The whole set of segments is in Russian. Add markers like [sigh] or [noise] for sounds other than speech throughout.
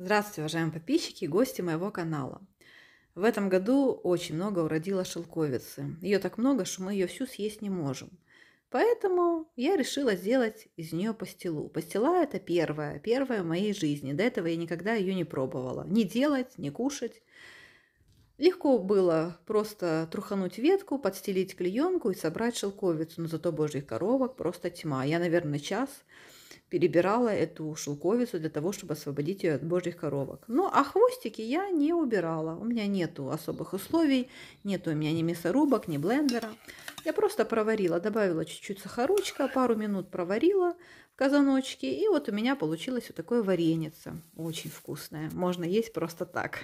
Здравствуйте, уважаемые подписчики и гости моего канала. В этом году очень много уродила шелковицы. Ее так много, что мы ее всю съесть не можем. Поэтому я решила сделать из нее пастилу. Пастила – это первая, первая в моей жизни. До этого я никогда ее не пробовала. Не делать, не кушать. Легко было просто трухануть ветку, подстелить клеенку и собрать шелковицу. Но зато божьих коровок просто тьма. Я, наверное, час перебирала эту шелковицу для того, чтобы освободить ее от божьих коровок. Ну, а хвостики я не убирала. У меня нету особых условий, нету у меня ни мясорубок, ни блендера. Я просто проварила, добавила чуть-чуть сахарочка, пару минут проварила в казаночке, и вот у меня получилось вот такое вареница. Очень вкусное. Можно есть просто так.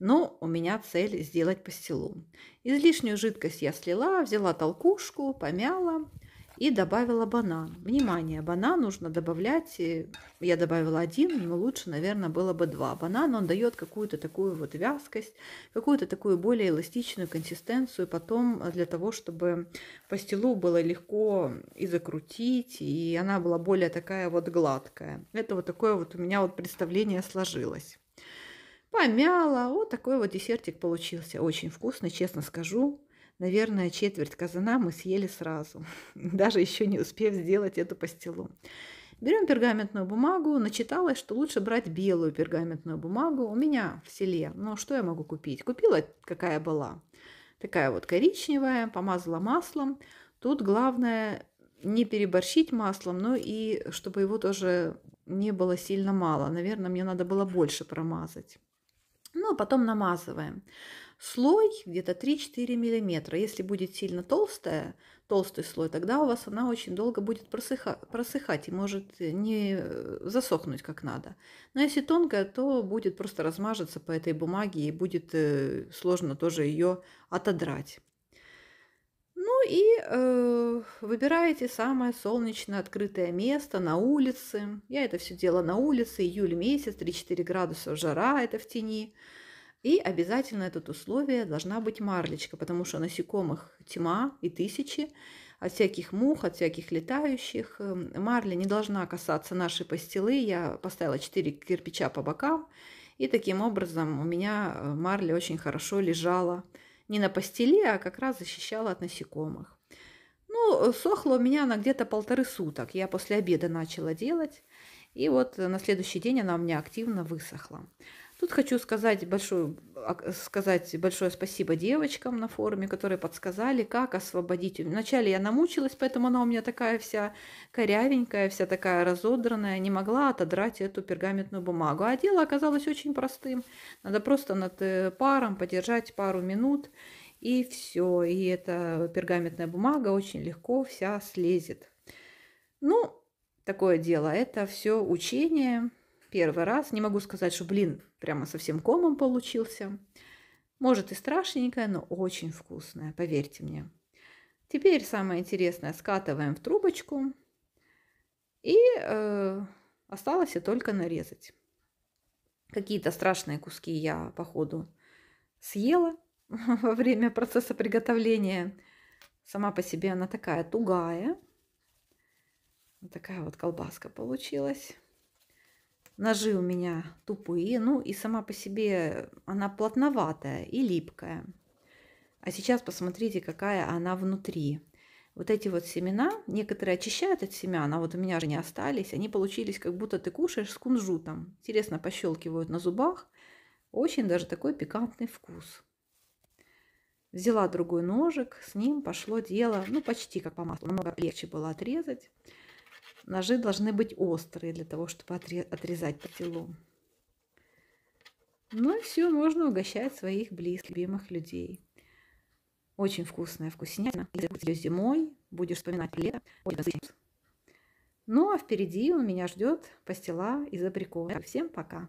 Но у меня цель сделать пастилу. Излишнюю жидкость я слила, взяла толкушку, помяла, и добавила банан. Внимание, банан нужно добавлять, я добавила один, но лучше, наверное, было бы два. Банан, он дает какую-то такую вот вязкость, какую-то такую более эластичную консистенцию, потом э, для того, чтобы пастилу было легко и закрутить, и она была более такая вот гладкая. Это вот такое вот у меня вот представление сложилось. Помяла, вот такой вот десертик получился, очень вкусный, честно скажу, Наверное, четверть казана мы съели сразу, [laughs] даже еще не успев сделать эту пастилу. Берем пергаментную бумагу. Начиталась, что лучше брать белую пергаментную бумагу. У меня в селе. Но что я могу купить? Купила, какая была. Такая вот коричневая, помазала маслом. Тут главное не переборщить маслом, но и чтобы его тоже не было сильно мало. Наверное, мне надо было больше промазать. Ну, а потом намазываем. Слой где-то 3-4 миллиметра. Если будет сильно толстая, толстый слой, тогда у вас она очень долго будет просыха, просыхать и может не э, засохнуть как надо. Но если тонкая, то будет просто размажется по этой бумаге и будет э, сложно тоже ее отодрать и э, выбираете самое солнечное открытое место на улице. Я это все делала на улице, июль месяц, 3-4 градуса жара, это в тени. И обязательно это условие должна быть марлечка, потому что насекомых тьма и тысячи, от всяких мух, от всяких летающих. Э, марля не должна касаться нашей постелы. Я поставила 4 кирпича по бокам, и таким образом у меня э, марля очень хорошо лежала не на постели, а как раз защищала от насекомых. Ну, сохло у меня она где-то полторы суток. Я после обеда начала делать. И вот на следующий день она у меня активно высохла. Тут хочу сказать большой сказать большое спасибо девочкам на форуме, которые подсказали, как освободить. Вначале я намучилась, поэтому она у меня такая вся корявенькая, вся такая разодранная, не могла отодрать эту пергаментную бумагу. А дело оказалось очень простым. Надо просто над э, паром подержать пару минут, и все. И эта пергаментная бумага очень легко вся слезет. Ну, такое дело. Это все учение, первый раз. Не могу сказать, что, блин, прямо совсем комом получился. Может и страшненькое, но очень вкусное, поверьте мне. Теперь самое интересное, скатываем в трубочку. И э, осталось и только нарезать. Какие-то страшные куски я, походу, съела [laughs] во время процесса приготовления. Сама по себе она такая тугая. Вот такая вот колбаска получилась. Ножи у меня тупые, ну и сама по себе она плотноватая и липкая. А сейчас посмотрите, какая она внутри. Вот эти вот семена, некоторые очищают от семян, а вот у меня же не остались. Они получились, как будто ты кушаешь с кунжутом. Интересно, пощелкивают на зубах. Очень даже такой пикантный вкус. Взяла другой ножик, с ним пошло дело, ну почти как по маслу, намного легче было отрезать. Ножи должны быть острые для того, чтобы отрезать пателу. Ну и все, можно угощать своих близких, любимых людей. Очень вкусная вкуснятина. будешь ее зимой, будешь вспоминать лето. Ну а впереди у меня ждет пастила из абрикосов. Всем пока!